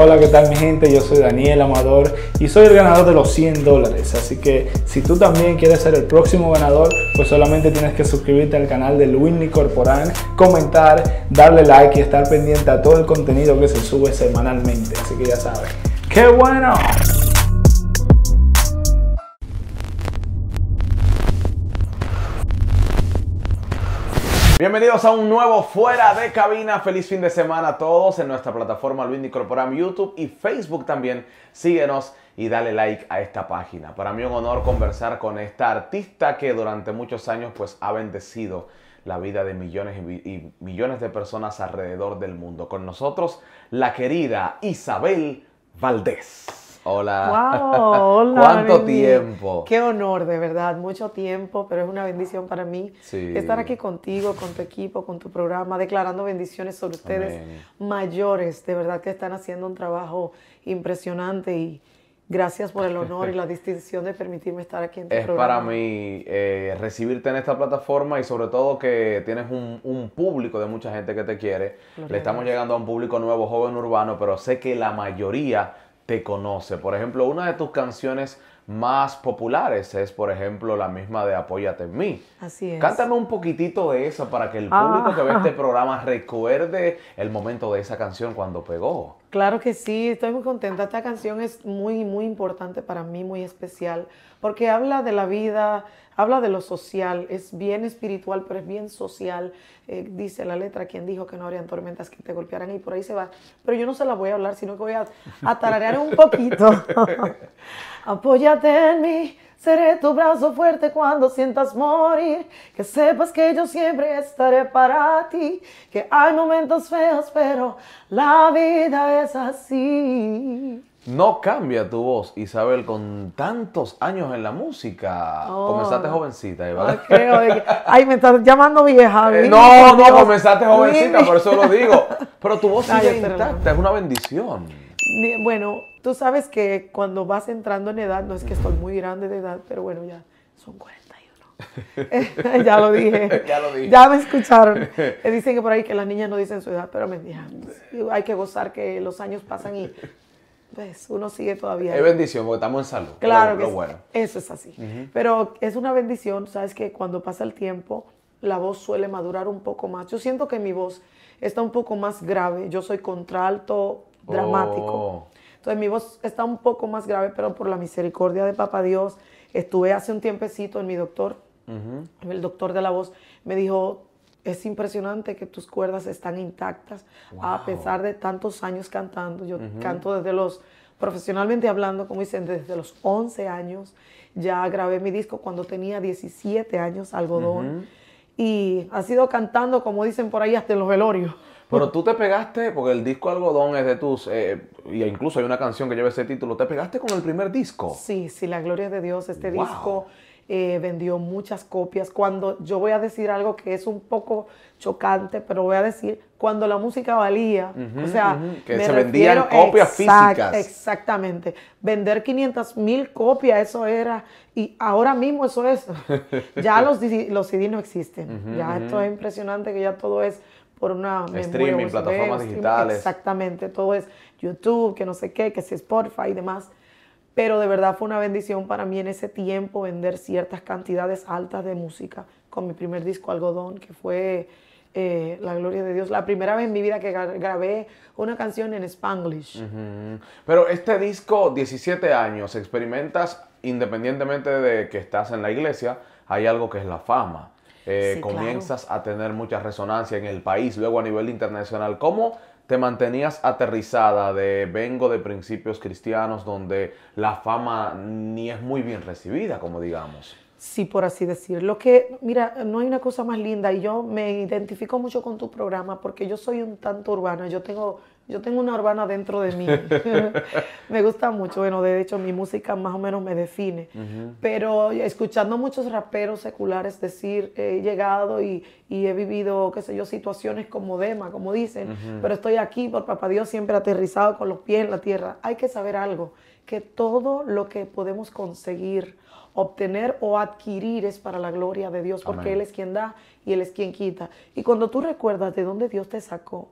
Hola, ¿qué tal mi gente? Yo soy Daniel Amador y soy el ganador de los 100 dólares. Así que si tú también quieres ser el próximo ganador, pues solamente tienes que suscribirte al canal de Winnie Corporan, comentar, darle like y estar pendiente a todo el contenido que se sube semanalmente. Así que ya sabes. ¡Qué bueno! Bienvenidos a un nuevo Fuera de Cabina. Feliz fin de semana a todos en nuestra plataforma Luis Nicorporam YouTube y Facebook también. Síguenos y dale like a esta página. Para mí un honor conversar con esta artista que durante muchos años pues ha bendecido la vida de millones y millones de personas alrededor del mundo. Con nosotros, la querida Isabel Valdés. Hola. Wow, hola. ¿Cuánto tiempo? Qué honor, de verdad, mucho tiempo, pero es una bendición para mí estar aquí contigo, con tu equipo, con tu programa, declarando bendiciones sobre ustedes mayores, de verdad que están haciendo un trabajo impresionante y gracias por el honor y la distinción de permitirme estar aquí en tu programa. Es para mí eh, recibirte en esta plataforma y sobre todo que tienes un, público de mucha gente que te quiere. Le estamos llegando a un público nuevo, joven urbano, pero sé que la mayoría te conoce. Por ejemplo, una de tus canciones más populares es, por ejemplo, la misma de Apóyate en mí. Así es. Cántame un poquitito de eso para que el ah. público que ve este programa recuerde el momento de esa canción cuando pegó. Claro que sí, estoy muy contenta. Esta canción es muy, muy importante para mí, muy especial, porque habla de la vida, habla de lo social, es bien espiritual, pero es bien social. Eh, dice la letra, quien dijo que no habrían tormentas que te golpearan y por ahí se va. Pero yo no se la voy a hablar, sino que voy a, a tararear un poquito. Apóyate en mí, seré tu brazo fuerte cuando sientas morir. Que sepas que yo siempre estaré para ti. Que hay momentos feos, pero la vida es así no cambia tu voz, Isabel, con tantos años en la música. Oh. Comenzaste jovencita, ¿verdad? Ay, me estás llamando vieja. Eh, no, no, comenzaste jovencita, por eso lo digo. Pero tu voz sigue intacta, es una bendición. Bueno, tú sabes que cuando vas entrando en edad, no es que estoy muy grande de edad, pero bueno, ya son 41. ya lo dije. Ya lo dije. Ya me escucharon. Eh, dicen que por ahí que las niñas no dicen su edad, pero me dijeron, hay que gozar que los años pasan y pues uno sigue todavía. Es bendición, porque estamos en salud. Claro, que eso es así. Pero es una bendición, sabes que cuando pasa el tiempo, la voz suele madurar un poco más. Yo siento que mi voz está un poco más grave. Yo soy contralto dramático. Oh. Entonces mi voz está un poco más grave, pero por la misericordia de Papá Dios, estuve hace un tiempecito en mi doctor. El doctor de la voz me dijo, es impresionante que tus cuerdas están intactas a pesar de tantos años cantando. Yo canto desde los, profesionalmente hablando, como dicen, desde los 11 años. Ya grabé mi disco cuando tenía 17 años, algodón. Y ha sido cantando, como dicen por ahí, hasta los velorios. Pero tú te pegaste, porque el disco Algodón es de tus, eh, y incluso hay una canción que lleva ese título, ¿te pegaste con el primer disco? Sí, sí, la gloria de Dios, este disco eh, vendió muchas copias. Cuando yo voy a decir algo que es un poco chocante, pero voy a decir, cuando la música valía, o sea, se vendían copias físicas. Exactamente. Vender 500 mil copias, eso era, y ahora mismo eso es. ya los, los CD no existen. ya esto es impresionante que ya todo es por una streaming, plataformas digitales. Exactamente, todo es YouTube, que no sé qué, que si Spotify y demás pero de verdad fue una bendición para mí en ese tiempo vender ciertas cantidades altas de música con mi primer disco Algodón, que fue eh, la gloria de Dios. La primera vez en mi vida que grabé una canción en Spanglish. Pero este disco, 17 años, experimentas independientemente de que estás en la iglesia, hay algo que es la fama. Eh, comienzas a tener mucha resonancia en el país, luego a nivel internacional. ¿Cómo te mantenías aterrizada de vengo de principios cristianos donde la fama ni es muy bien recibida, como digamos. Sí, por así decirlo. Lo que, mira, no hay una cosa más linda y yo me identifico mucho con tu programa porque yo soy un tanto urbana, yo tengo yo tengo una urbana dentro de mí. me gusta mucho. Bueno, de hecho, mi música más o menos me define. Pero escuchando muchos raperos seculares decir, he llegado y, he vivido, qué sé yo, situaciones como Dema, como dicen, pero estoy aquí por papá Dios siempre aterrizado con los pies en la tierra. Hay que saber algo, que todo lo que podemos conseguir, obtener o adquirir es para la gloria de Dios, porque Él es quien da y Él es quien quita. Y cuando tú recuerdas de dónde Dios te sacó,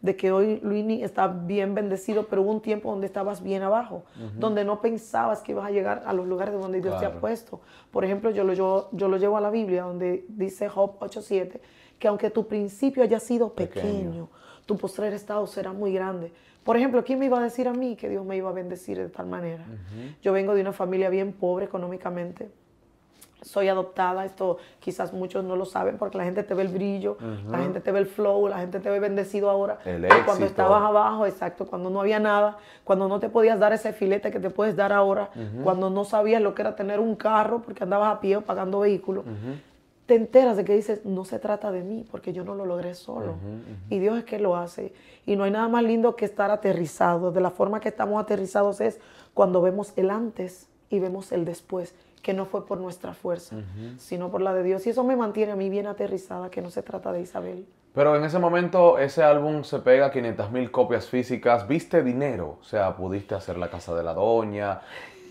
de que hoy Luini está bien bendecido, pero hubo un tiempo donde estabas bien abajo, donde no pensabas que ibas a llegar a los lugares donde Dios te ha puesto. Por ejemplo, yo lo, yo, lo llevo a la Biblia, donde dice Job 8.7, que aunque tu principio haya sido pequeño, pequeño. tu postrer estado será muy grande. Por ejemplo, ¿quién me iba a decir a mí que Dios me iba a bendecir de tal manera? Yo vengo de una familia bien pobre económicamente. Soy adoptada, esto quizás muchos no lo saben porque la gente te ve el brillo, la gente te ve el flow, la gente te ve bendecido ahora. El Cuando estabas abajo, exacto, cuando no había nada, cuando no te podías dar ese filete que te puedes dar ahora, cuando no sabías lo que era tener un carro porque andabas a pie pagando vehículos te enteras de que dices, no se trata de mí, porque yo no lo logré solo. Y Dios es que lo hace. Y no hay nada más lindo que estar aterrizado De la forma que estamos aterrizados es cuando vemos el antes y vemos el después, que no fue por nuestra fuerza, sino por la de Dios. Y eso me mantiene a mí bien aterrizada, que no se trata de Isabel. Pero en ese momento ese álbum se pega a 500 mil copias físicas, viste dinero, o sea, pudiste hacer la casa de la doña,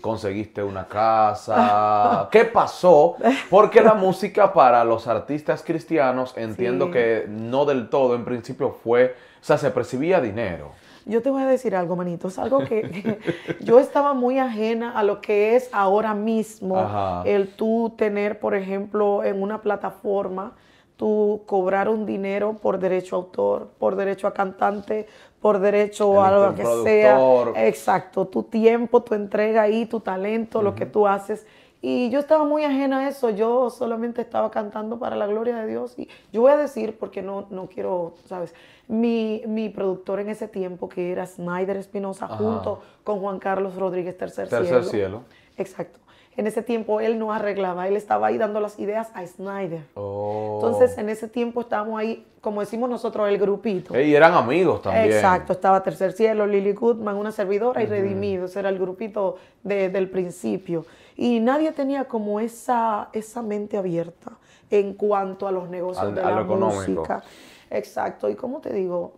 conseguiste una casa, ¿qué pasó? Porque la música para los artistas cristianos entiendo que no del todo, en principio fue, o sea, se percibía dinero. Yo te voy a decir algo, manito, algo que, yo estaba muy ajena a lo que es ahora mismo el tú tener, por ejemplo, en una plataforma, tú cobrar un dinero por derecho a autor, por derecho a cantante, por derecho o algo que sea. Exacto, tu tiempo, tu entrega y tu talento, lo que tú haces. Y yo estaba muy ajena a eso, yo solamente estaba cantando para la gloria de Dios. Y yo voy a decir, porque no, no quiero, ¿sabes? Mi, productor en ese tiempo, que era Snyder Espinosa, junto con Juan Carlos Rodríguez, Tercer, Tercer Cielo. Exacto. En ese tiempo él no arreglaba, él estaba ahí dando las ideas a Snyder. Oh. Entonces en ese tiempo estábamos ahí, como decimos nosotros, el grupito. Y eran amigos también. Exacto, estaba Tercer Cielo, Lily Goodman, una servidora y Redimido, era el grupito del principio. Y nadie tenía como esa, esa mente abierta en cuanto a los negocios de a la lo Económico. Exacto, y como te digo,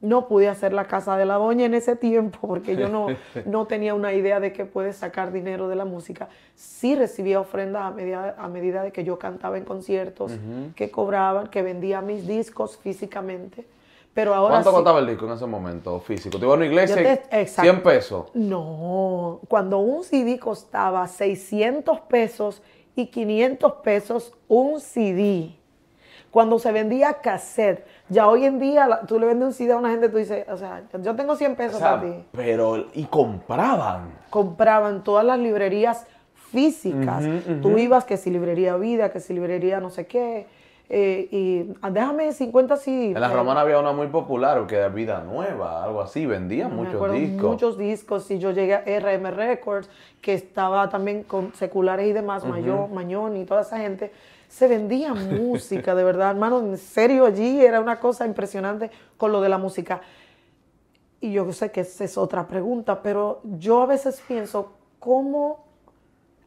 no pude hacer la casa de la doña en ese tiempo porque yo no, no tenía una idea de que puedes sacar dinero de la música. Sí recibía ofrendas a medida, a medida de que yo cantaba en conciertos, que cobraban, que vendía mis discos físicamente. Pero ahora ¿Cuánto contaba el disco en ese momento físico? ¿Te iba a una iglesia 100 pesos? No, cuando un CD costaba 600 pesos y 500 pesos un CD. Cuando se vendía cassette, ya hoy en día tú le vendes un CD a una gente, tú dices, o sea, yo tengo 100 pesos para ti. Pero, y compraban. Compraban todas las librerías físicas. Tú ibas que si librería Vida, que si librería no sé qué. Eh, y ah, déjame 50 sí. En la eh, Romana había una muy popular, que era Vida Nueva, algo así, vendía muchos discos. Muchos discos, y yo llegué a RM Records, que estaba también con seculares y demás, Mañón y toda esa gente se vendía música, de verdad, hermano, en serio allí era una cosa impresionante con lo de la música. Y yo sé que esa es otra pregunta, pero yo a veces pienso cómo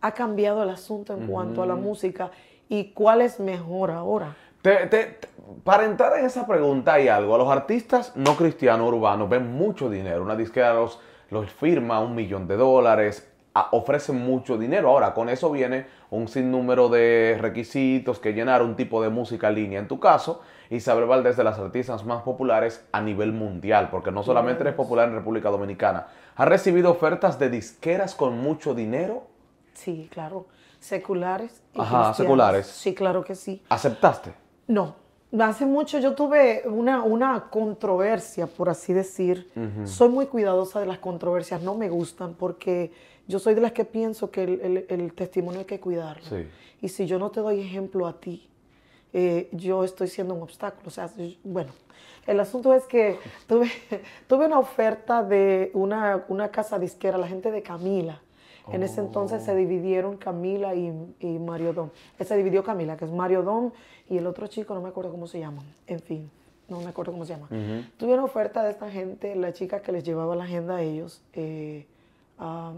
ha cambiado el asunto en cuanto a la música y cuál es mejor ahora. para entrar en esa pregunta hay algo. A los artistas no cristianos urbanos ven mucho dinero. Una disquera los, los firma un millón de dólares, ofrecen mucho dinero. Ahora, con eso viene un sinnúmero de requisitos que llenar un tipo de música línea. En tu caso, Isabel Valdés de las artistas más populares a nivel mundial, porque no solamente eres popular en República Dominicana, ¿has recibido ofertas de disqueras con mucho dinero? Sí, claro. Seculares. Ajá, seculares. Sí, claro que sí. ¿Aceptaste? No, hace mucho yo tuve una, una controversia, por así decir. Soy muy cuidadosa de las controversias, no me gustan porque yo soy de las que pienso que el, el, testimonio hay que cuidarlo. Sí. Y si yo no te doy ejemplo a ti, eh, yo estoy siendo un obstáculo. O sea, bueno, el asunto es que tuve, tuve una oferta de una, una casa disquera, la gente de Camila. En ese oh. entonces se dividieron Camila y, y Mario Dom. Eh, se dividió Camila, que es Mario Dom, y el otro chico, no me acuerdo cómo se llama. En fin, no me acuerdo cómo se llama. Tuve una oferta de esta gente, la chica que les llevaba la agenda a ellos. Eh,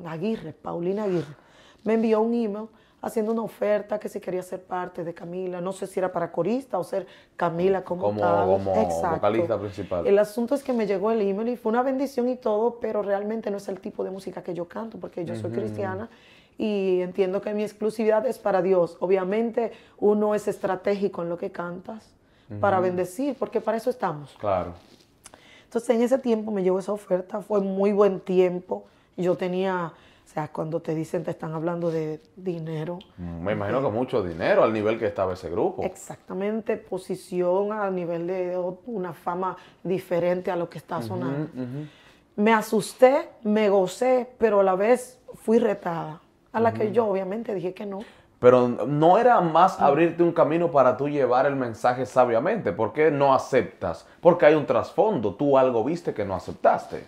Aguirre, Paulina Aguirre, me envió un email haciendo una oferta que si quería ser parte de Camila, no sé si era para corista o ser Camila como, como vocalista principal. El asunto es que me llegó el email y fue una bendición y todo, pero realmente no es el tipo de música que yo canto, porque yo soy cristiana y entiendo que mi exclusividad es para Dios. Obviamente uno es estratégico en lo que cantas para bendecir, porque para eso estamos. Claro. Entonces en ese tiempo me llegó esa oferta, fue muy buen tiempo yo tenía, o sea, cuando te dicen te están hablando de dinero. Mm, me imagino que mucho dinero al nivel que estaba ese grupo. Exactamente, posición a nivel de una fama diferente a lo que está sonando. Me asusté, me gocé, pero a la vez fui retada, a la que yo obviamente dije que no. Pero no era más abrirte un camino para tú llevar el mensaje sabiamente. ¿Por qué no aceptas? Porque hay un trasfondo. Tú algo viste que no aceptaste.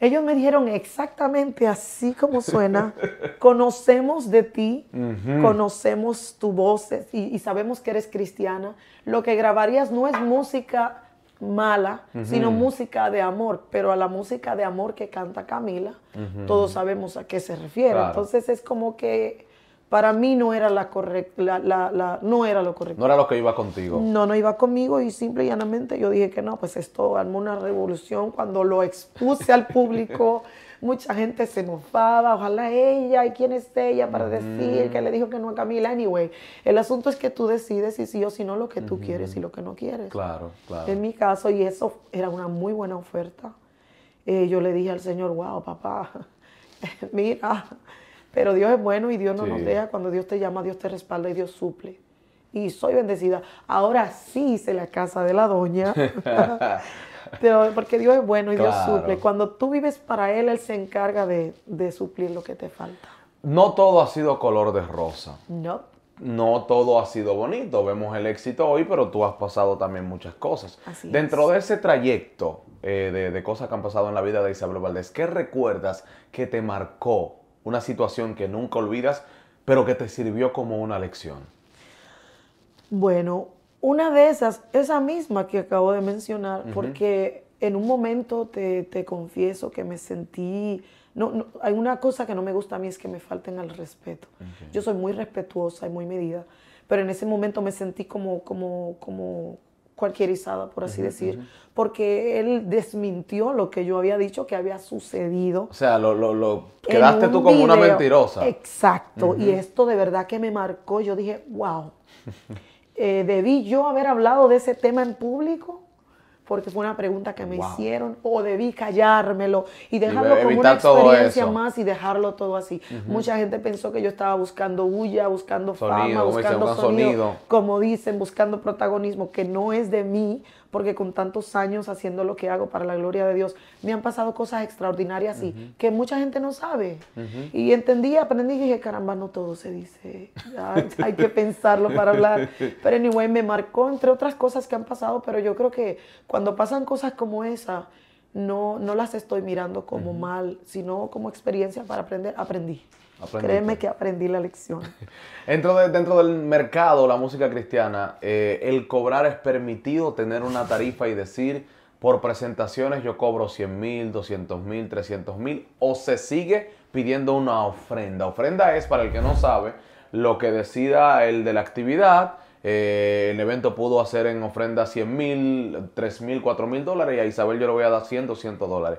Ellos me dijeron exactamente así como suena. conocemos de ti, conocemos tu voz y, sabemos que eres cristiana. Lo que grabarías no es música mala, sino música de amor. Pero a la música de amor que canta Camila, todos sabemos a qué se refiere. Entonces es como que para mí no era la, la, no era lo correcto. No era lo que iba contigo. No, no iba conmigo y simple y llanamente yo dije que no, pues esto armó una revolución cuando lo expuse al público. Mucha gente se mofaba. ojalá ella, ¿y quién es ella para decir que le dijo que no a Camila? Anyway, el asunto es que tú decides si sí o si no lo que tú quieres y lo que no quieres. Claro, claro. En mi caso, y eso era una muy buena oferta, eh, yo le dije al Señor, wow, papá, mira, pero Dios es bueno y Dios no nos deja. Cuando Dios te llama, Dios te respalda y Dios suple. Y soy bendecida. Ahora sí hice la casa de la doña. porque Dios es bueno y Dios suple. Cuando tú vives para Él, Él se encarga de, suplir lo que te falta. No todo ha sido color de rosa. No. No todo ha sido bonito. Vemos el éxito hoy, pero tú has pasado también muchas cosas. Dentro de ese trayecto eh, de, de cosas que han pasado en la vida de Isabel Valdés, ¿qué recuerdas que te marcó una situación que nunca olvidas, pero que te sirvió como una lección? Bueno, una de esas, esa misma que acabo de mencionar, porque en un momento te, te, confieso que me sentí... No, hay una cosa que no me gusta a mí es que me falten al respeto. Yo soy muy respetuosa y muy medida, pero en ese momento me sentí como, como, como, cualquierizada, por así decir, porque él desmintió lo que yo había dicho que había sucedido. O sea, lo, quedaste tú como una mentirosa. Exacto, y esto de verdad que me marcó, yo dije, wow, eh, ¿debí yo haber hablado de ese tema en público? porque fue una pregunta que me hicieron o debí callármelo y dejarlo como una experiencia más y dejarlo todo así. Mucha gente pensó que yo estaba buscando huya, buscando fama, buscando sonido, como dicen, buscando protagonismo, que no es de mí, porque con tantos años haciendo lo que hago para la gloria de Dios, me han pasado cosas extraordinarias y que mucha gente no sabe. Y entendí, aprendí y dije, caramba, no todo se dice, hay que pensarlo para hablar. Pero anyway, me marcó entre otras cosas que han pasado, pero yo creo que cuando pasan cosas como esa, no, no las estoy mirando como mal, sino como experiencia para aprender, aprendí. Créeme que aprendí la lección. dentro, de, dentro del mercado, la música cristiana, eh, el cobrar es permitido tener una tarifa y decir, por presentaciones yo cobro 100 mil, 200 mil, 300 mil, o se sigue pidiendo una ofrenda. Ofrenda es, para el que no sabe, lo que decida el de la actividad. Eh, el evento pudo hacer en ofrenda 100 mil, 3 mil, 4 mil dólares y a Isabel yo le voy a dar 100, 200 dólares.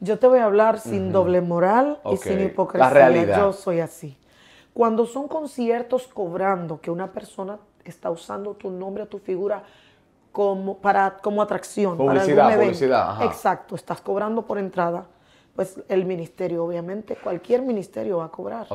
Yo te voy a hablar sin doble moral y sin hipocresía. Yo soy así. Cuando son conciertos cobrando que una persona está usando tu nombre o tu figura como, para, como atracción. Publicidad, para publicidad. Exacto, estás cobrando por entrada. Pues el ministerio, obviamente, cualquier ministerio va a cobrar.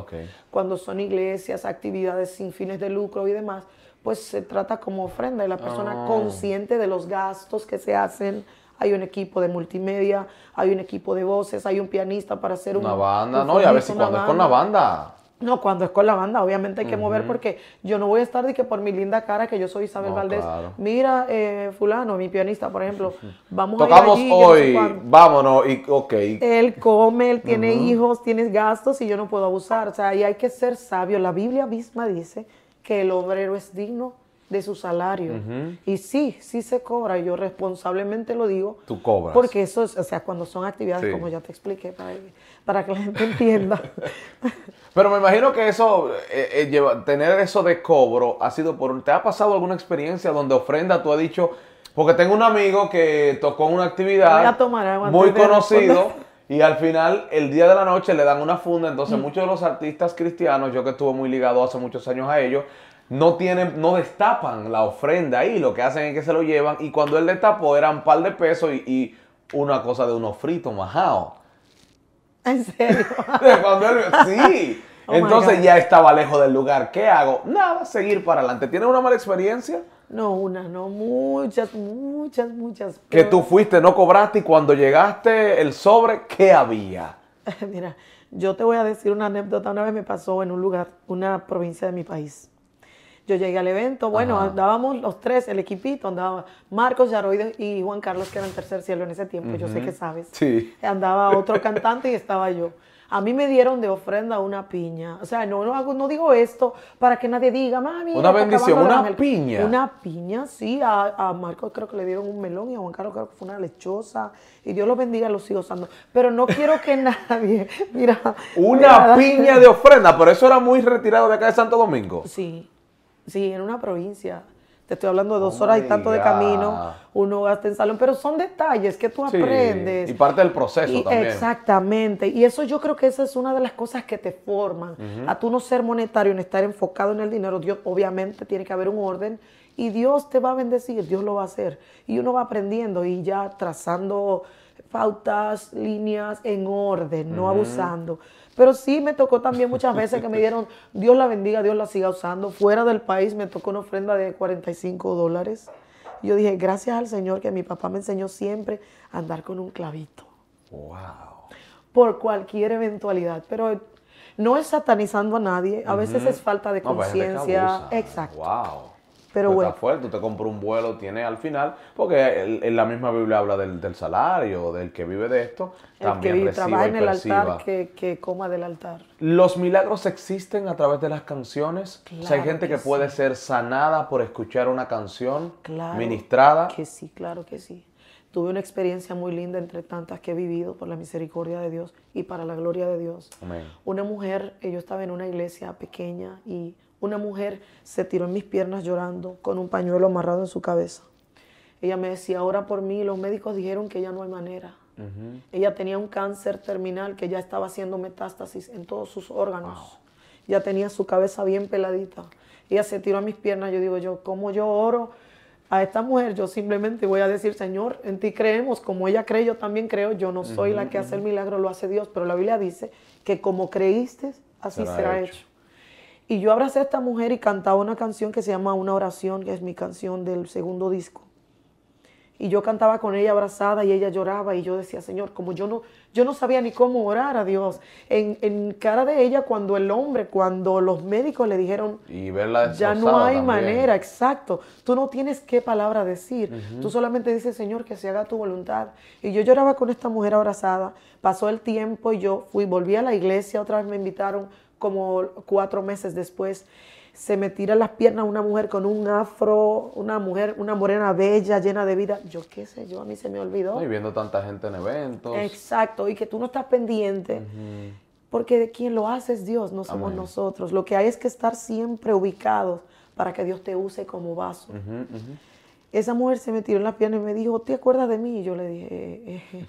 Cuando son iglesias, actividades sin fines de lucro y demás, pues se trata como ofrenda y la persona ah. consciente de los gastos que se hacen hay un equipo de multimedia, hay un equipo de voces, hay un pianista para hacer una banda. no, y a ver si cuando es con la banda. No, cuando es con la banda, obviamente hay que mover porque yo no voy a estar de que por mi linda cara que yo soy Isabel Valdés. Mira, eh, fulano, mi pianista, por ejemplo, vamos a hoy, vámonos y ok. Él come, él tiene hijos, tiene gastos y yo no puedo abusar. O sea, y hay que ser sabio. La Biblia misma dice que el obrero es digno de su salario. Y sí, sí se cobra, yo responsablemente lo digo. Tú cobras. Porque eso o sea, cuando son actividades, como ya te expliqué, para, que la gente entienda. Pero me imagino que eso, eh, eh, tener eso de cobro, ha sido por. ¿Te ha pasado alguna experiencia donde ofrenda tú has dicho.? Porque tengo un amigo que tocó una actividad muy conocido. Y al final, el día de la noche le dan una funda. Entonces, mm. muchos de los artistas cristianos, yo que estuve muy ligado hace muchos años a ellos, no tienen, no destapan la ofrenda ahí, lo que hacen es que se lo llevan y cuando él destapó eran un par de pesos y, una cosa de unos fritos majao. ¿En serio? sí. Oh Entonces ya estaba lejos del lugar. ¿Qué hago? Nada, seguir para adelante. ¿Tienes una mala experiencia? No, una, no, muchas, muchas, muchas. Que tú fuiste, no cobraste y cuando llegaste el sobre, ¿qué había? Mira, yo te voy a decir una anécdota. Una vez me pasó en un lugar, una provincia de mi país. Yo llegué al evento, bueno, andábamos los tres, el equipito, andaba Marcos Yaroides y Juan Carlos, que era el tercer cielo en ese tiempo, yo sé que sabes. Sí. Andaba otro cantante y estaba yo. A mí me dieron de ofrenda una piña. O sea, no, no, digo esto para que nadie diga, mami. Una bendición, una piña. Una piña, sí. A, a Marcos creo que le dieron un melón y a Juan Carlos creo que fue una lechosa. Y Dios los bendiga a los hijos santos. Pero no quiero que nadie. Mira. Una piña de ofrenda, pero eso era muy retirado de acá de Santo Domingo. Sí. Sí, en una provincia. Te estoy hablando de dos horas y tanto de camino, uno gasta en salón, pero son detalles que tú aprendes. Y parte del proceso también. Exactamente. Y eso yo creo que esa es una de las cosas que te forman. A tú no ser monetario, no estar enfocado en el dinero, Dios obviamente tiene que haber un orden y Dios te va a bendecir, Dios lo va a hacer. Y uno va aprendiendo y ya trazando pautas, líneas en orden, no abusando. Pero sí me tocó también muchas veces que me dieron, Dios la bendiga, Dios la siga usando. Fuera del país me tocó una ofrenda de 45 dólares. Yo dije, gracias al Señor que mi papá me enseñó siempre a andar con un clavito. ¡Wow! Por cualquier eventualidad. Pero no es satanizando a nadie. A veces es falta de pues, conciencia. Exacto. ¡Wow! Pero bueno. Está fuerte, usted compra un vuelo, tiene al final, porque en la misma Biblia habla del, del, salario, del que vive de esto, el también que vive, trabaja en el altar, que, que, coma del altar. Los milagros existen a través de las canciones. Claro hay gente que, puede ser sanada por escuchar una canción claro ministrada. Que sí, claro que sí. Tuve una experiencia muy linda entre tantas que he vivido por la misericordia de Dios y para la gloria de Dios. Amén. Una mujer, eh, yo estaba en una iglesia pequeña y una mujer se tiró en mis piernas llorando con un pañuelo amarrado en su cabeza. Ella me decía, ahora por mí, los médicos dijeron que ya no hay manera. Ella tenía un cáncer terminal que ya estaba haciendo metástasis en todos sus órganos. Ya tenía su cabeza bien peladita. Ella se tiró a mis piernas. Yo digo, yo, como yo oro a esta mujer? Yo simplemente voy a decir, Señor, en ti creemos. Como ella cree, yo también creo. Yo no soy la que hace el milagro, lo hace Dios. Pero la Biblia dice que como creíste, así será, hecho. Y yo abracé a esta mujer y cantaba una canción que se llama Una oración, que es mi canción del segundo disco. Y yo cantaba con ella abrazada y ella lloraba y yo decía, Señor, como yo no, yo no sabía ni cómo orar a Dios. En, cara de ella, cuando el hombre, cuando los médicos le dijeron, y verla ya no hay manera, exacto. Tú no tienes qué palabra decir. Tú solamente dices, Señor, que se haga tu voluntad. Y yo lloraba con esta mujer abrazada. Pasó el tiempo y yo fui, volví a la iglesia, otra vez me invitaron, como cuatro meses después, se me tira las piernas una mujer con un afro, una mujer, una morena bella, llena de vida. Yo qué sé, yo a mí se me olvidó. Y viendo tanta gente en eventos. Exacto, y que tú no estás pendiente. Porque de quien lo hace es Dios, no somos nosotros. Lo que hay es que estar siempre ubicados para que Dios te use como vaso. Esa mujer se me tiró en las piernas y me dijo, ¿te acuerdas de mí? Y yo le dije, eh, eh,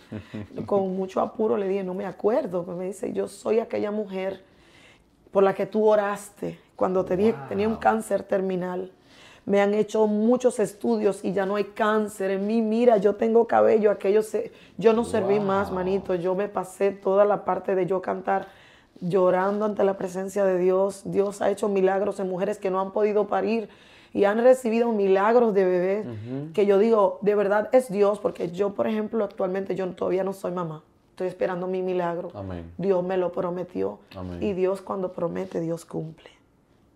eh". con mucho apuro le dije, no me acuerdo. Me dice, yo soy aquella mujer por la que tú oraste cuando tenía un cáncer terminal. Me han hecho muchos estudios y ya no hay cáncer en mí. Mira, yo tengo cabello, aquello yo no serví más, manito. Yo me pasé toda la parte de yo cantar llorando ante la presencia de Dios. Dios ha hecho milagros en mujeres que no han podido parir y han recibido milagros de bebés que yo digo, de verdad es Dios, porque yo, por ejemplo, actualmente yo todavía no soy mamá. Estoy esperando mi milagro. Amén. Dios me lo prometió. Y Dios cuando promete, Dios cumple.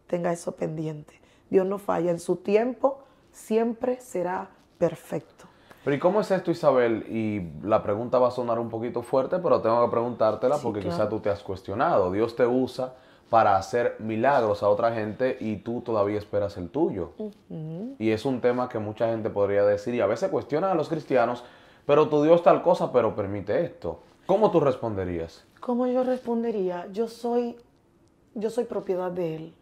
Tenga eso pendiente. Dios no falla. En su tiempo siempre será perfecto. Pero ¿y cómo es esto, Isabel? Y la pregunta va a sonar un poquito fuerte, pero tengo que preguntártela porque quizá tú te has cuestionado. Dios te usa para hacer milagros a otra gente y tú todavía esperas el tuyo. Y es un tema que mucha gente podría decir y a veces cuestionan a los cristianos, pero tu Dios tal cosa, pero permite esto. ¿Cómo tú responderías? ¿Cómo yo respondería? Yo soy, yo soy propiedad de Él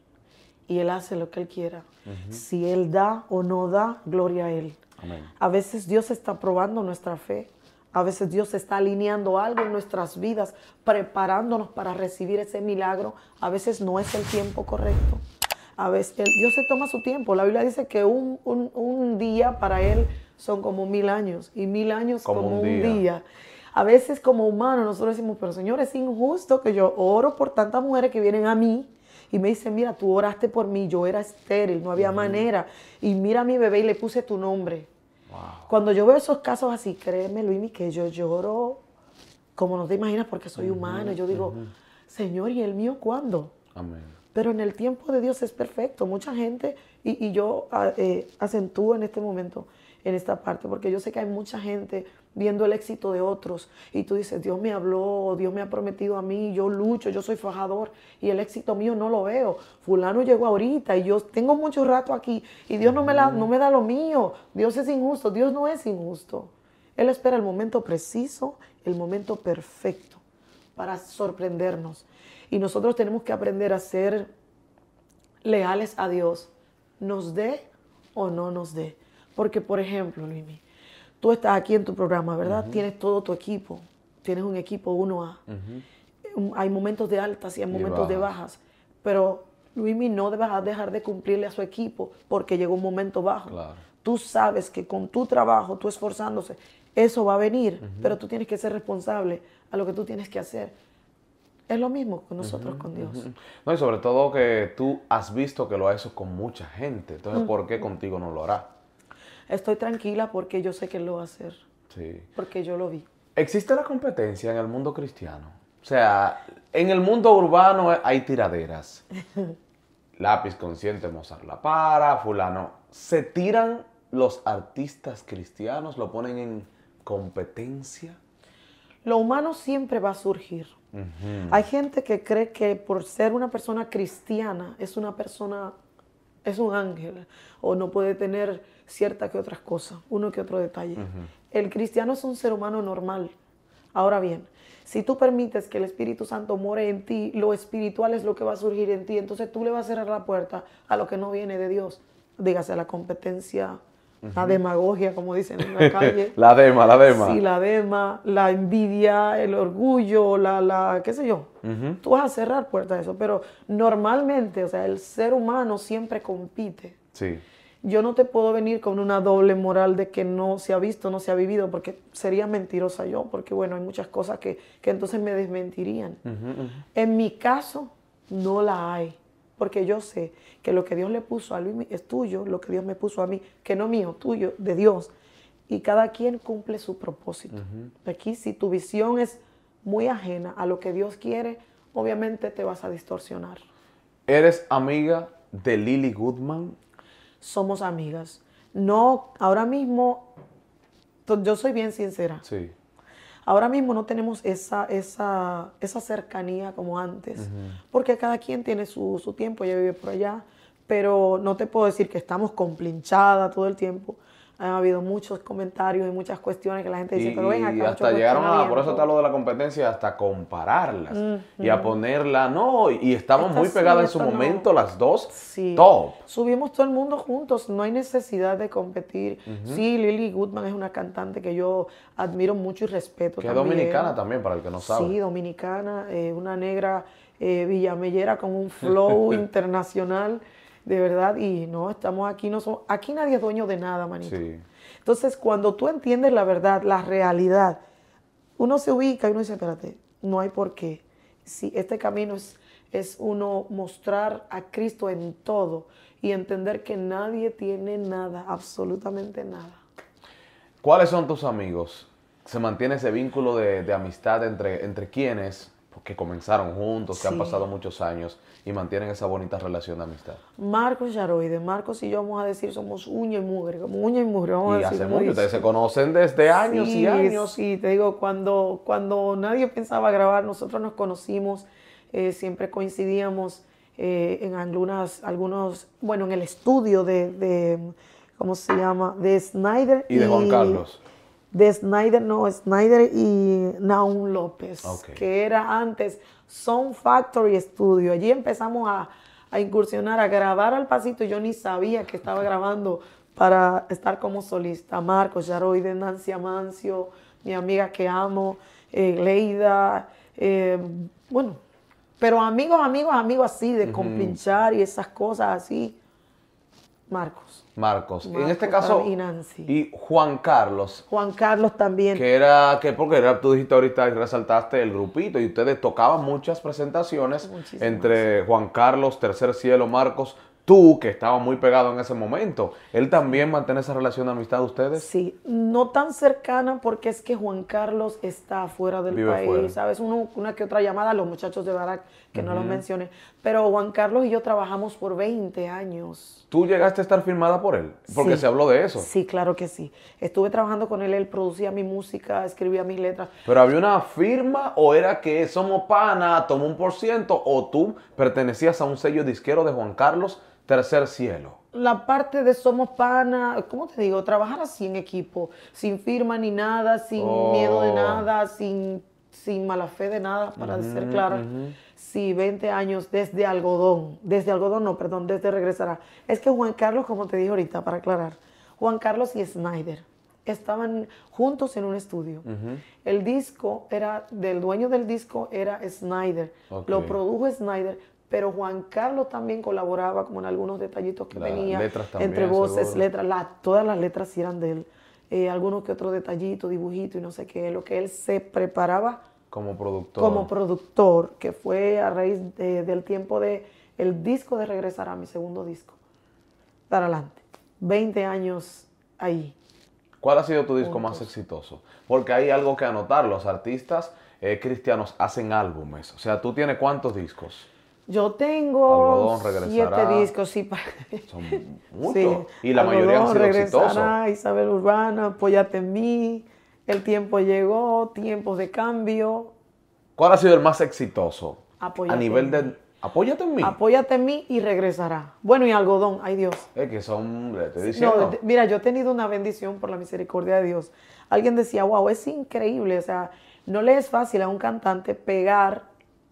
y Él hace lo que Él quiera. Si Él da o no da, gloria a Él. A veces Dios está probando nuestra fe. A veces Dios está alineando algo en nuestras vidas, preparándonos para recibir ese milagro. A veces no es el tiempo correcto. A veces Dios se toma su tiempo. La Biblia dice que un, un, un, día para Él son como mil años y mil años como, como Un día a veces como humanos nosotros decimos, pero Señor, es injusto que yo oro por tantas mujeres que vienen a mí y me dicen, mira, tú oraste por mí, yo era estéril, no había manera, y mira a mi bebé y le puse tu nombre. Cuando yo veo esos casos así, créeme, Luis que yo lloro como no te imaginas porque soy humano. Yo digo, Señor, ¿y el mío cuándo? Pero en el tiempo de Dios es perfecto. Mucha gente, y, yo ah, eh, acentúo en este momento, en esta parte, porque yo sé que hay mucha gente viendo el éxito de otros y tú dices, Dios me habló, Dios me ha prometido a mí, yo lucho, yo soy fajador y el éxito mío no lo veo. Fulano llegó ahorita y yo tengo mucho rato aquí y Dios no me, no me da lo mío, Dios es injusto, Dios no es injusto. Él espera el momento preciso, el momento perfecto para sorprendernos. Y nosotros tenemos que aprender a ser leales a Dios, nos dé o no nos dé. Porque, por ejemplo, Luimi, tú estás aquí en tu programa, ¿verdad? Tienes todo tu equipo, tienes un equipo 1A. Hay momentos de altas y hay momentos de bajas, pero Luimi no debes dejar de cumplirle a su equipo porque llegó un momento bajo. Tú sabes que con tu trabajo, tú esforzándose, eso va a venir, pero tú tienes que ser responsable a lo que tú tienes que hacer. Es lo mismo con nosotros, con Dios. No, y sobre todo que tú has visto que lo haces con mucha gente. Entonces, mm. ¿por qué contigo no lo hará? estoy tranquila porque yo sé que él lo va a hacer. Sí. Porque yo lo vi. ¿Existe la competencia en el mundo cristiano? O sea, en el mundo urbano hay tiraderas. Lápiz consciente, Mozart la para, fulano. ¿Se tiran los artistas cristianos? ¿Lo ponen en competencia? Lo humano siempre va a surgir. Hay gente que cree que por ser una persona cristiana es una persona, es un ángel o no puede tener Cierta que otras cosas, uno que otro detalle. El cristiano es un ser humano normal. Ahora bien, si tú permites que el Espíritu Santo more en ti, lo espiritual es lo que va a surgir en ti, entonces tú le vas a cerrar la puerta a lo que no viene de Dios. Dígase, la competencia, la demagogia, como dicen en la calle. la dema, la dema. Sí, la dema, la envidia, el orgullo, la, la qué sé yo. Tú vas a cerrar puertas a eso, pero normalmente, o sea, el ser humano siempre compite. Sí yo no te puedo venir con una doble moral de que no se ha visto, no se ha vivido, porque sería mentirosa yo, porque bueno, hay muchas cosas que, entonces me desmentirían. En mi caso, no la hay, porque yo sé que lo que Dios le puso a Luis es tuyo, lo que Dios me puso a mí, que no mío, tuyo, de Dios. Y cada quien cumple su propósito. Aquí, si tu visión es muy ajena a lo que Dios quiere, obviamente te vas a distorsionar. Eres amiga de Lily Goodman, somos amigas. No, ahora mismo, yo soy bien sincera. Ahora mismo no tenemos esa, cercanía como antes, porque cada quien tiene su, tiempo, ella vive por allá, pero no te puedo decir que estamos complinchada todo el tiempo, ha habido muchos comentarios y muchas cuestiones que la gente dice, pero ven acá. Y hasta llegaron a, por eso está lo de la competencia, hasta compararlas y a ponerla, no, y estamos muy pegadas en su momento las dos, sí. top. Subimos todo el mundo juntos, no hay necesidad de competir. Sí, Lily Goodman es una cantante que yo admiro mucho y respeto. Que es dominicana también, para el que no sabe. Sí, dominicana, eh, una negra eh, villamellera con un flow internacional de verdad, y no, estamos aquí, no somos, aquí nadie es dueño de nada, manito. Entonces, cuando tú entiendes la verdad, la realidad, uno se ubica y uno dice, espérate, no hay por qué. Si este camino es, es uno mostrar a Cristo en todo y entender que nadie tiene nada, absolutamente nada. ¿Cuáles son tus amigos? ¿Se mantiene ese vínculo de, amistad entre, entre quienes? que comenzaron juntos, que han pasado muchos años y mantienen esa bonita relación de amistad. Marcos Yaroide, Marcos y yo vamos a decir somos uña y mugre, como uña y mugre. y hace mucho, ustedes se conocen desde años y años. Sí, te digo, cuando, cuando nadie pensaba grabar, nosotros nos conocimos, eh, siempre coincidíamos eh, en algunas, algunos, bueno, en el estudio de, ¿cómo se llama? De Snyder. Y de Juan Carlos de Snyder, no, Snyder y Naun López, que era antes Sound Factory Studio. Allí empezamos a, incursionar, a grabar al pasito. Yo ni sabía que estaba grabando para estar como solista. Marcos de Nancy Amancio, mi amiga que amo, eh, Leida, eh, bueno, pero amigos, amigos, amigos así, de compinchar y esas cosas así. Marcos. Marcos. en este caso. Y Nancy. Y Juan Carlos. Juan Carlos también. Que era, que porque tú dijiste ahorita y resaltaste el grupito y ustedes tocaban muchas presentaciones entre Juan Carlos, Tercer Cielo, Marcos. Tú, que estaba muy pegado en ese momento, ¿él también mantiene esa relación de amistad de ustedes? Sí, no tan cercana porque es que Juan Carlos está fuera del país, ¿sabes? una que otra llamada, los muchachos de Barack que no lo mencione, Pero Juan Carlos y yo trabajamos por 20 años. ¿Tú llegaste a estar firmada por él? Porque se habló de eso. Sí, claro que sí. Estuve trabajando con él, él producía mi música, escribía mis letras. ¿Pero había una firma o era que somos pana, tomó un por ciento o tú pertenecías a un sello disquero de Juan Carlos? Tercer Cielo. La parte de Somos Pana, ¿cómo te digo? Trabajar así en equipo, sin firma ni nada, sin miedo de oh. nada, sin, sin mala fe de nada, para ser clara sí, 20 años desde algodón, desde algodón, no, perdón, desde regresará. Es que Juan Carlos, como te dije ahorita, para aclarar, Juan Carlos y Snyder estaban juntos en un estudio. El disco era, del dueño del disco era Snyder, lo produjo Snyder, pero Juan Carlos también colaboraba como en algunos detallitos que venía tenía, entre voces, letras, todas las letras eran de él, eh, algunos que otros detallitos, dibujitos y no sé qué, lo que él se preparaba como productor. Como productor, que fue a raíz del tiempo de el disco de Regresar a mi segundo disco. Para adelante. 20 años ahí. ¿Cuál ha sido tu disco más exitoso? Porque hay algo que anotar. Los artistas eh, cristianos hacen álbumes. O sea, ¿tú tienes cuántos discos? Yo tengo siete discos, sí. Son muchos. Y la mayoría han sido exitosos. Isabel Urbana, Apóyate en mí, el tiempo llegó, tiempos de cambio. ¿Cuál ha sido el más exitoso? Apóyate a nivel de... Apóyate en mí. Apóyate en mí y regresará. Bueno, y algodón, ay Dios. Es que son, No, mira, yo he tenido una bendición por la misericordia de Dios. Alguien decía, wow, es increíble. O sea, no le es fácil a un cantante pegar,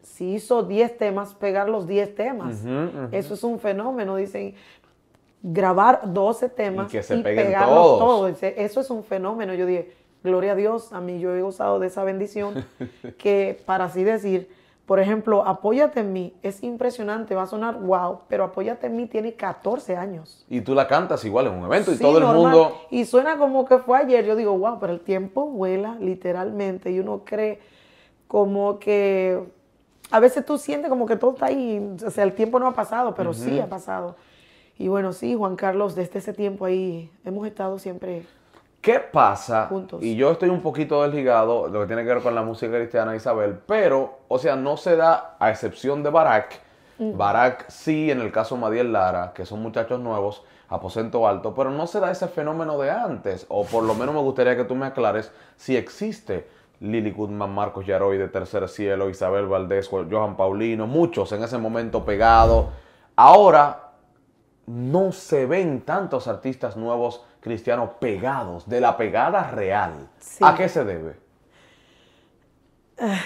si hizo 10 temas, pegar los 10 temas. Eso es un fenómeno, dicen. Grabar 12 temas y, pegarlos todos. Eso es un fenómeno. Yo dije, gloria a Dios, a mí yo he gozado de esa bendición, que para así decir, por ejemplo, Apóyate en mí, es impresionante, va a sonar wow, pero Apóyate en mí tiene 14 años. Y tú la cantas igual en un evento y todo el mundo... Y suena como que fue ayer, yo digo, wow, pero el tiempo vuela literalmente y uno cree como que... A veces tú sientes como que todo está ahí, o sea, el tiempo no ha pasado, pero sí ha pasado. Y bueno, sí, Juan Carlos, desde ese tiempo ahí hemos estado siempre ¿Qué pasa? Y yo estoy un poquito desligado lo que tiene que ver con la música cristiana Isabel, pero, o sea, no se da, a excepción de Barack, mm. Barack Barak sí, en el caso de Madiel Lara, que son muchachos nuevos, aposento alto, pero no se da ese fenómeno de antes, o por lo menos me gustaría que tú me aclares si existe. Lily Goodman, Marcos Yaroy de Tercer Cielo, Isabel Valdés, Johan Paulino, muchos en ese momento pegados. Ahora no se ven tantos artistas nuevos cristianos pegados, de la pegada real. ¿A qué se debe? Ah,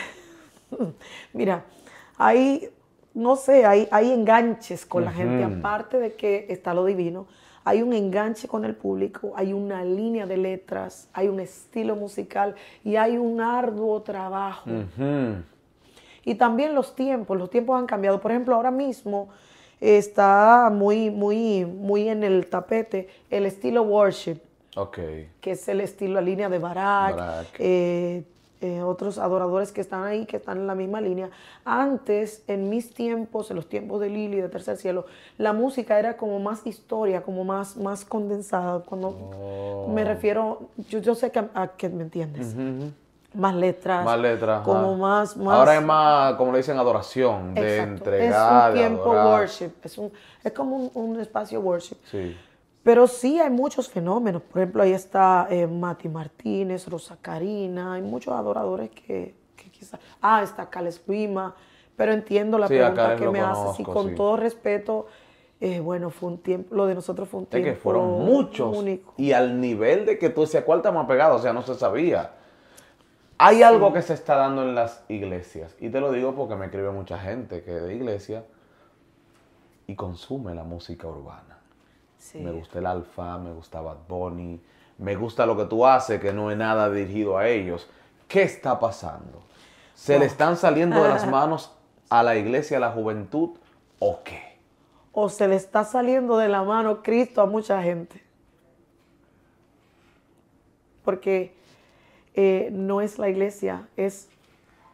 mira, hay, no sé, hay, enganches con la gente, aparte de que está lo divino, hay un enganche con el público, hay una línea de letras, hay un estilo musical y hay un arduo trabajo. Y también los tiempos, los tiempos han cambiado. Por ejemplo, ahora mismo está muy, muy, muy en el tapete el estilo worship. Que es el estilo, la línea de Barak, eh, eh, otros adoradores que están ahí, que están en la misma línea. Antes, en mis tiempos, en los tiempos de Lili, de Tercer Cielo, la música era como más historia, como más, más condensada. Cuando me oh. refiero, yo, sé que, a, que me entiendes más letras. Más letras. Como más, más, Ahora es más, como le dicen, adoración, de entregar. Es un tiempo worship, es, un, es como un, espacio worship. Pero sí hay muchos fenómenos. Por ejemplo, ahí está eh, Mati Martínez, Rosa Karina, hay muchos adoradores que, quizás. Ah, está Cal Pero entiendo la pregunta que me haces y con todo respeto. Eh, bueno, fue un tiempo, lo de nosotros fue un tiempo. que fueron muchos. Y al nivel de que tú decías, ¿cuál está más pegado? O sea, no se sabía. Hay algo que se está dando en las iglesias, y te lo digo porque me escribe mucha gente que de iglesia y consume la música urbana. Me gusta el alfa, me gusta Bad Bunny, me gusta lo que tú haces, que no es nada dirigido a ellos. ¿Qué está pasando? ¿Se le están saliendo de las manos a la iglesia, a la juventud o qué? O se le está saliendo de la mano Cristo a mucha gente. Porque eh, no es la iglesia, es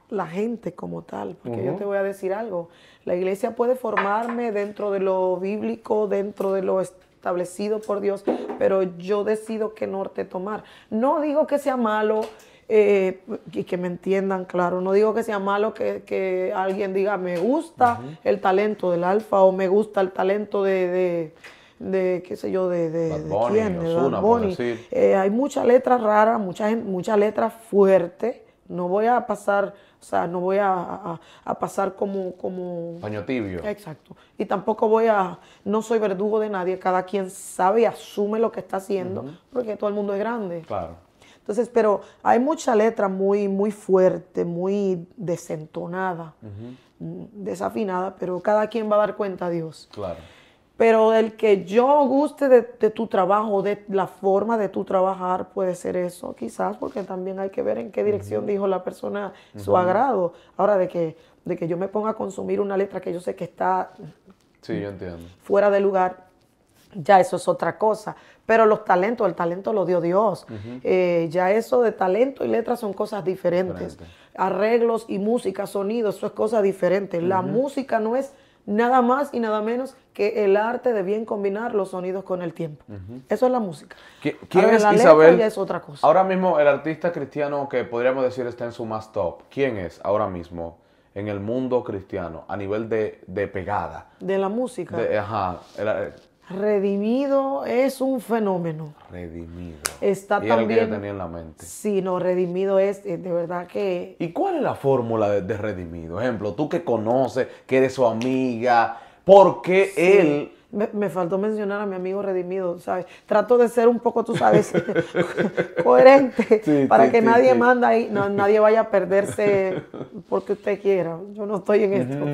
la gente como tal, porque yo te voy a decir algo, la iglesia puede formarme dentro de lo bíblico, dentro de lo establecido por Dios, pero yo decido qué norte tomar. No digo que sea malo eh, y que me entiendan, claro, no digo que sea malo que, alguien diga me gusta el talento del alfa o me gusta el talento de de qué sé yo, de, de, quién, de eh, hay muchas letras raras, muchas mucha letras fuertes. No voy a pasar, o sea, no voy a, pasar como, como... Paño tibio. Exacto. Y tampoco voy a, no soy verdugo de nadie, cada quien sabe y asume lo que está haciendo, porque todo el mundo es grande. Claro. Entonces, pero hay mucha letra muy, muy fuerte, muy desentonada, mm, desafinada, pero cada quien va a dar cuenta a Dios. Claro. Pero el que yo guste de, tu trabajo, de la forma de tu trabajar, puede ser eso, quizás, porque también hay que ver en qué dirección dijo la persona su agrado. Ahora, de que, de que yo me ponga a consumir una letra que yo sé que está fuera de lugar, ya eso es otra cosa. Pero los talentos, el talento lo dio Dios. Eh, ya eso de talento y letra son cosas diferentes. Arreglos y música, sonidos, eso es cosa diferente. La música no es Nada más y nada menos que el arte de bien combinar los sonidos con el tiempo. Eso es la música. ¿Quién es la Isabel? otra cosa. Ahora mismo el artista cristiano que podríamos decir está en su más top. ¿Quién es ahora mismo en el mundo cristiano a nivel de, pegada? De la música. ajá. Eh, Redimido es un fenómeno. Redimido. Está también. en la mente. Sí, no, redimido es eh, de verdad que. ¿Y cuál es la fórmula de, redimido? Ejemplo, tú que conoces, que eres su amiga, porque él me, faltó mencionar a mi amigo redimido, ¿sabes? Trato de ser un poco, tú sabes, coherente para que nadie manda ahí, nadie vaya a perderse porque usted quiera. Yo no estoy en esto.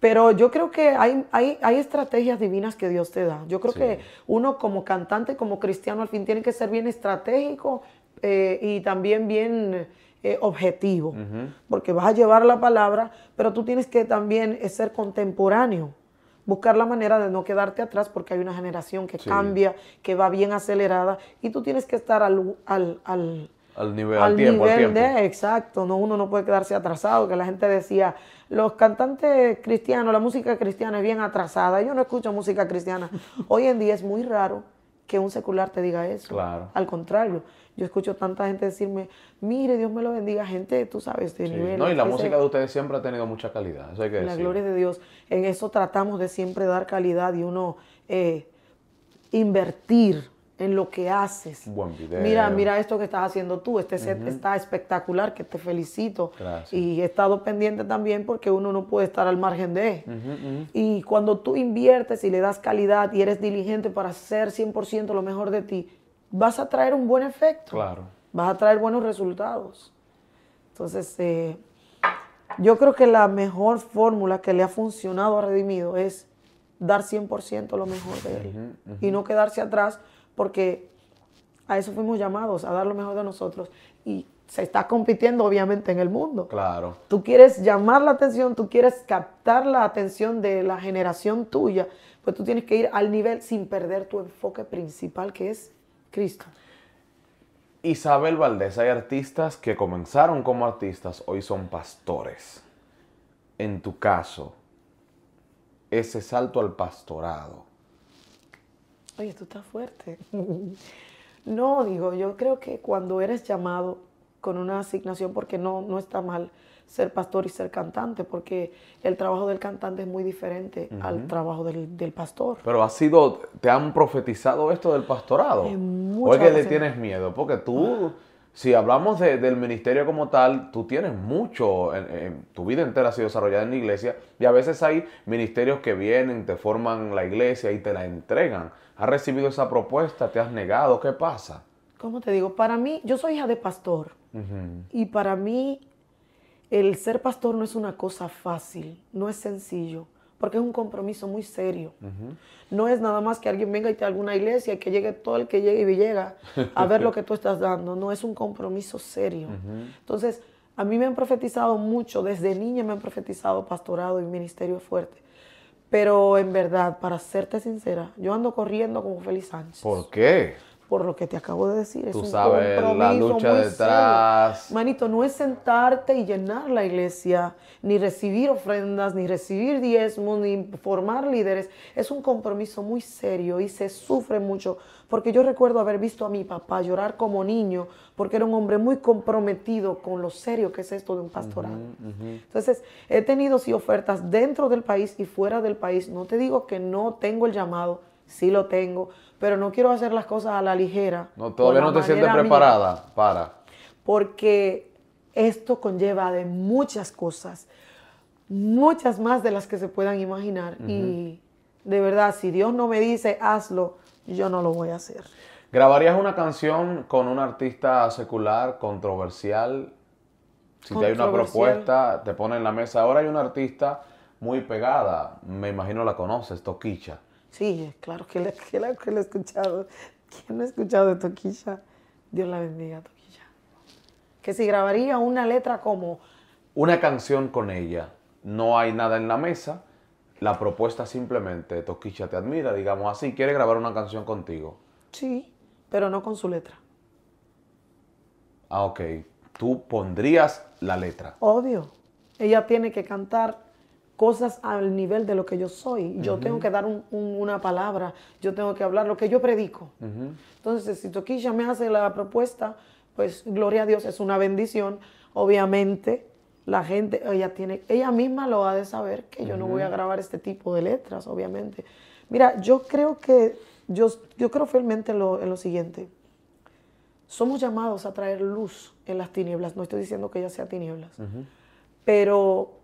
Pero yo creo que hay, hay, estrategias divinas que Dios te da. Yo creo que uno como cantante, como cristiano, al fin tiene que ser bien estratégico eh, y también bien eh, objetivo. Porque vas a llevar la palabra, pero tú tienes que también eh, ser contemporáneo. Buscar la manera de no quedarte atrás porque hay una generación que cambia, que va bien acelerada y tú tienes que estar al, al al nivel, al, nivel de, exacto, no, uno no puede quedarse atrasado, que la gente decía, los cantantes cristianos, la música cristiana es bien atrasada, yo no escucho música cristiana. Hoy en día es muy raro que un secular te diga eso. Claro. Al contrario, yo escucho tanta gente decirme, mire, Dios me lo bendiga, gente, tú sabes, de nivel. No, y la música de ustedes siempre ha tenido mucha calidad, eso hay que decir. La gloria de Dios. En eso tratamos de siempre dar calidad y uno eh, invertir en lo que haces. Mira, mira esto que estás haciendo tú. Este set está espectacular, que te felicito. Y he estado pendiente también porque uno no puede estar al margen de. Y cuando tú inviertes y le das calidad y eres diligente para hacer 100% lo mejor de ti, vas a traer un buen efecto. Claro. Vas a traer buenos resultados. Entonces, eh, yo creo que la mejor fórmula que le ha funcionado a Redimido es dar 100% lo mejor de él y no quedarse atrás porque a eso fuimos llamados, a dar lo mejor de nosotros. Y se está compitiendo obviamente en el mundo. Claro. Tú quieres llamar la atención, tú quieres captar la atención de la generación tuya, pues tú tienes que ir al nivel sin perder tu enfoque principal que es Cristo. Isabel Valdés, hay artistas que comenzaron como artistas, hoy son pastores. En tu caso, ese salto al pastorado, oye, tú estás fuerte. no, digo, yo creo que cuando eres llamado con una asignación, porque no, no está mal ser pastor y ser cantante, porque el trabajo del cantante es muy diferente al trabajo del, pastor. Pero ha sido, te han profetizado esto del pastorado. ¿O es que le tienes miedo? Porque tú... Ah si hablamos del ministerio como tal, tú tienes mucho, en, tu vida entera ha sido desarrollada en la iglesia y a veces hay ministerios que vienen, te forman la iglesia y te la entregan. ¿Has recibido esa propuesta? ¿Te has negado? ¿Qué pasa? ¿Cómo te digo? Para mí, yo soy hija de pastor y para mí el ser pastor no es una cosa fácil, no es sencillo porque es un compromiso muy serio. No es nada más que alguien venga y te alguna iglesia y que llegue todo el que llegue y llega a ver lo que tú estás dando. No, es un compromiso serio. Entonces, a mí me han profetizado mucho, desde niña me han profetizado pastorado y ministerio fuerte. Pero en verdad, para serte sincera, yo ando corriendo como Félix Sánchez. ¿Por qué? por lo que te acabo de decir. Es Tú sabes, la lucha detrás. Manito, no es sentarte y llenar la iglesia, ni recibir ofrendas, ni recibir diezmos, ni formar líderes. Es un compromiso muy serio y se sufre mucho. Porque yo recuerdo haber visto a mi papá llorar como niño, porque era un hombre muy comprometido con lo serio que es esto de un pastoral. Entonces, he tenido sí ofertas dentro del país y fuera del país. No te digo que no tengo el llamado, sí lo tengo pero no quiero hacer las cosas a la ligera. No, todavía no te sientes preparada para. Porque esto conlleva de muchas cosas, muchas más de las que se puedan imaginar. Y de verdad, si Dios no me dice hazlo, yo no lo voy a hacer. ¿Grabarías una canción con un artista secular, controversial? Si te hay una propuesta, te pone en la mesa. Ahora hay una artista muy pegada, me imagino la conoces, Toquicha. Sí, claro que la, he escuchado. ¿Quién no ha escuchado de Toquilla? Dios la bendiga, Toquilla. Que si grabaría una letra como... Una canción con ella, no hay nada en la mesa, la propuesta simplemente, Toquilla te admira, digamos así, quiere grabar una canción contigo. Sí, pero no con su letra. Ah, ok. Tú pondrías la letra. Obvio. Ella tiene que cantar cosas al nivel de lo que yo soy. Yo tengo que dar una palabra, yo tengo que hablar lo que yo predico. Entonces, si Toquilla me hace la propuesta, pues gloria a Dios, es una bendición. Obviamente, la gente, ella tiene, ella misma lo ha de saber que yo no voy a grabar este tipo de letras, obviamente. Mira, yo creo que, yo, yo creo fielmente en lo, lo siguiente. Somos llamados a traer luz en las tinieblas. No estoy diciendo que ella sea tinieblas, pero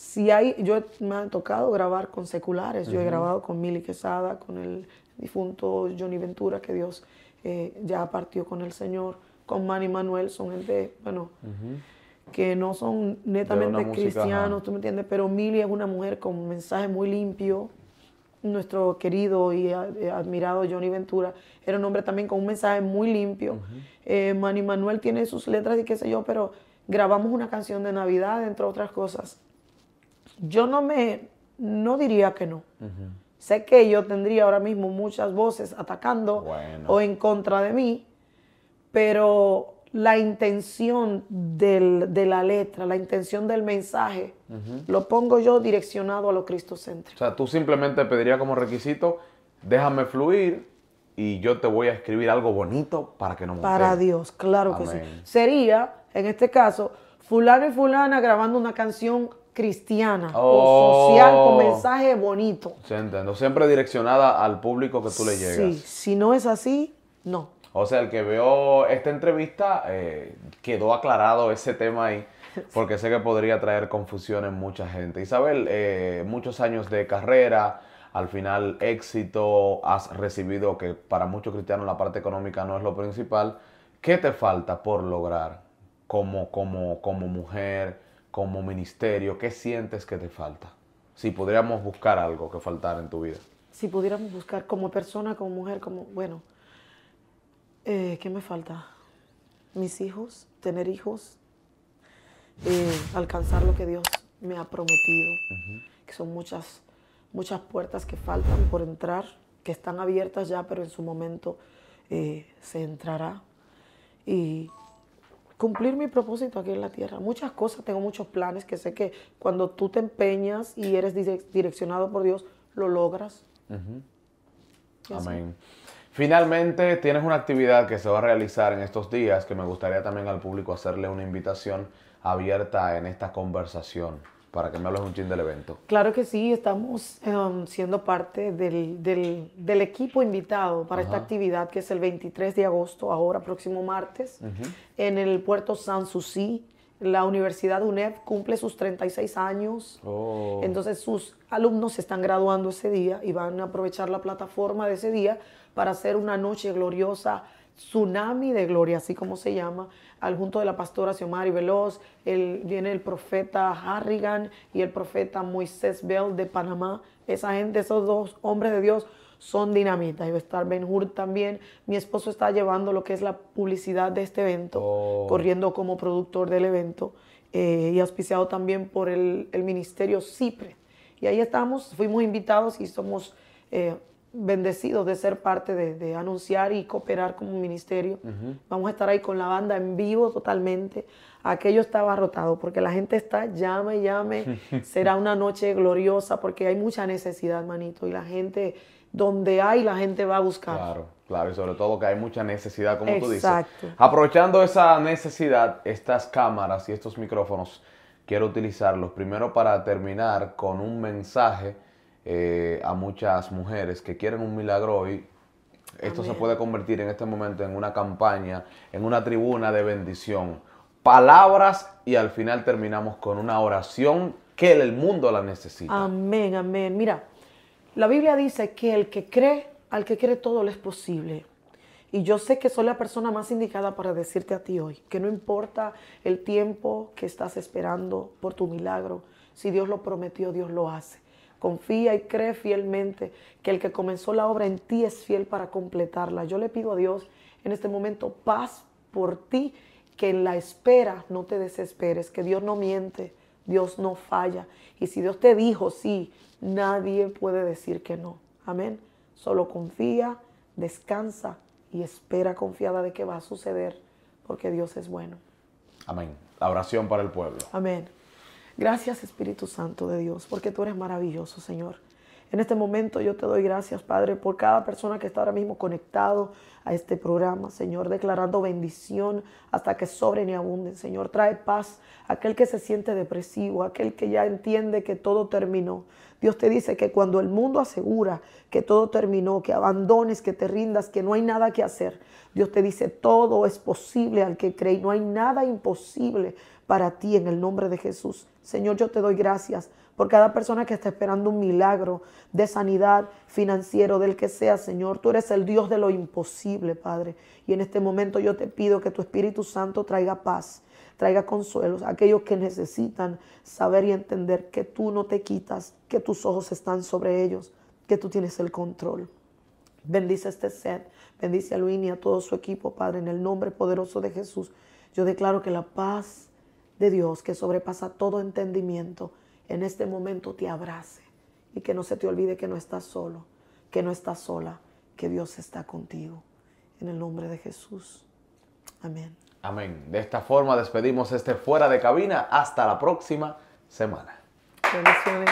si hay, yo me ha tocado grabar con seculares, yo he grabado con Milly Quesada, con el difunto Johnny Ventura, que Dios eh, ya partió con el Señor, con Manny Manuel, son gente, bueno, que no son netamente cristianos, ¿tú me entiendes? Pero Milly es una mujer con un mensaje muy limpio, nuestro querido y eh, admirado Johnny Ventura era un hombre también con un mensaje muy limpio. Eh, Manny Manuel tiene sus letras y qué sé yo, pero grabamos una canción de Navidad, entre otras cosas, yo no me, no diría que no. Sé que yo tendría ahora mismo muchas voces atacando o en contra de mí, pero la intención de la letra, la intención del mensaje, lo pongo yo direccionado a lo cristo-centro. O sea, tú simplemente pedirías como requisito, déjame fluir y yo te voy a escribir algo bonito para que no me Para Dios, claro que sí. Sería, en este caso, fulano y fulana grabando una canción cristiana o social con oh. mensaje bonito. Se entiendo, siempre direccionada al público que tú le llegas. Sí, si no es así, no. O sea, el que veo esta entrevista eh, quedó aclarado ese tema ahí, porque sé que podría traer confusión en mucha gente. Isabel, eh, muchos años de carrera, al final éxito, has recibido que para muchos cristianos la parte económica no es lo principal. ¿Qué te falta por lograr como, como, como mujer? como ministerio, ¿qué sientes que te falta? Si podríamos buscar algo que faltara en tu vida. Si pudiéramos buscar como persona, como mujer, como, bueno, eh, ¿qué me falta? Mis hijos, tener hijos, eh, alcanzar lo que Dios me ha prometido, que son muchas, muchas puertas que faltan por entrar, que están abiertas ya, pero en su momento eh, se entrará. Y cumplir mi propósito aquí en la tierra. Muchas cosas, tengo muchos planes que sé que cuando tú te empeñas y eres direccionado por Dios, lo logras. Amén. Finalmente, tienes una actividad que se va a realizar en estos días que me gustaría también al público hacerle una invitación abierta en esta conversación para que me hables un ching del evento. Claro que sí, estamos em, siendo parte del, equipo invitado para esta actividad que es el 23 de agosto, ahora próximo martes, en el puerto Sanssouci. La Universidad UNED cumple sus 36 años, oh. entonces sus alumnos se están graduando ese día y van a aprovechar la plataforma de ese día para hacer una noche gloriosa, tsunami de gloria, así como se llama, al junto de la pastora Xiomari Veloz, el, viene el profeta Harrigan y el profeta Moisés Bell de Panamá. Esa gente, esos dos hombres de Dios son dinamitas. Y va a estar Ben Hur también. Mi esposo está llevando lo que es la publicidad de este evento, oh. corriendo como productor del evento eh, y auspiciado también por el, ministerio CIPRE. Y ahí estamos, fuimos invitados y somos eh, bendecidos de ser parte de, anunciar y cooperar como ministerio. Vamos a estar ahí con la banda en vivo totalmente. Aquello está rotado porque la gente está llame, llame. Será una noche gloriosa porque hay mucha necesidad, manito. Y la gente, donde hay, la gente va a buscar. Claro, claro. Y sobre todo que hay mucha necesidad, como tú dices. Aprovechando esa necesidad, estas cámaras y estos micrófonos, quiero utilizarlos primero para terminar con un mensaje eh, a muchas mujeres que quieren un milagro hoy. Esto se puede convertir en este momento en una campaña, en una tribuna de bendición. Palabras y al final terminamos con una oración que el mundo la necesita. Amén, amén. Mira, la Biblia dice que el que cree, al que cree todo lo es posible. Y yo sé que soy la persona más indicada para decirte a ti hoy, que no importa el tiempo que estás esperando por tu milagro, si Dios lo prometió, Dios lo hace. Confía y cree fielmente que el que comenzó la obra en ti es fiel para completarla. Yo le pido a Dios en este momento paz por ti, que en la espera no te desesperes, que Dios no miente, Dios no falla. Y si Dios te dijo sí, nadie puede decir que no. Amén. Solo confía, descansa y espera confiada de que va a suceder, porque Dios es bueno. Amén. La oración para el pueblo. Amén. Gracias Espíritu Santo de Dios, porque tú eres maravilloso, Señor. En este momento yo te doy gracias, Padre, por cada persona que está ahora mismo conectado a este programa, Señor, declarando bendición hasta que sobren y abunden, Señor. Trae paz a aquel que se siente depresivo, aquel que ya entiende que todo terminó. Dios te dice que cuando el mundo asegura que todo terminó, que abandones, que te rindas, que no hay nada que hacer, Dios te dice todo es posible al que cree, no hay nada imposible para ti en el nombre de Jesús. Señor, yo te doy gracias por cada persona que está esperando un milagro de sanidad financiero, del que sea, Señor. Tú eres el Dios de lo imposible, Padre. Y en este momento yo te pido que tu Espíritu Santo traiga paz, traiga consuelos a aquellos que necesitan saber y entender que tú no te quitas, que tus ojos están sobre ellos, que tú tienes el control. Bendice este set, bendice a Luini y a todo su equipo, Padre, en el nombre poderoso de Jesús. Yo declaro que la paz de Dios que sobrepasa todo entendimiento, en este momento te abrace y que no se te olvide que no estás solo, que no estás sola, que Dios está contigo. En el nombre de Jesús. Amén. Amén. De esta forma despedimos este fuera de cabina. Hasta la próxima semana. Bendiciones.